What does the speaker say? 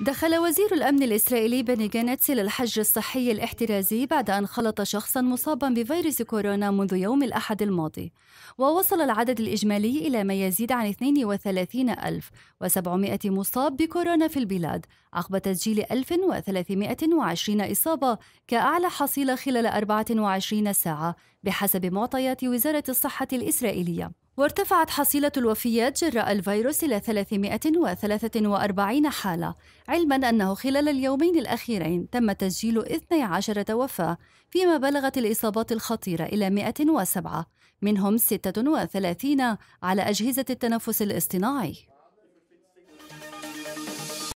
دخل وزير الأمن الإسرائيلي بني جانتس للحج الصحي الاحترازي بعد أن خلط شخصا مصابا بفيروس كورونا منذ يوم الأحد الماضي ووصل العدد الإجمالي إلى ما يزيد عن 32700 مصاب بكورونا في البلاد عقب تسجيل 1320 إصابة كأعلى حصيلة خلال 24 ساعة بحسب معطيات وزارة الصحة الإسرائيلية وارتفعت حصيلة الوفيات جراء الفيروس إلى 343 حالة علما أنه خلال اليومين الأخيرين تم تسجيل 12 وفاة فيما بلغت الإصابات الخطيرة إلى 107 منهم 36 على أجهزة التنفس الاصطناعي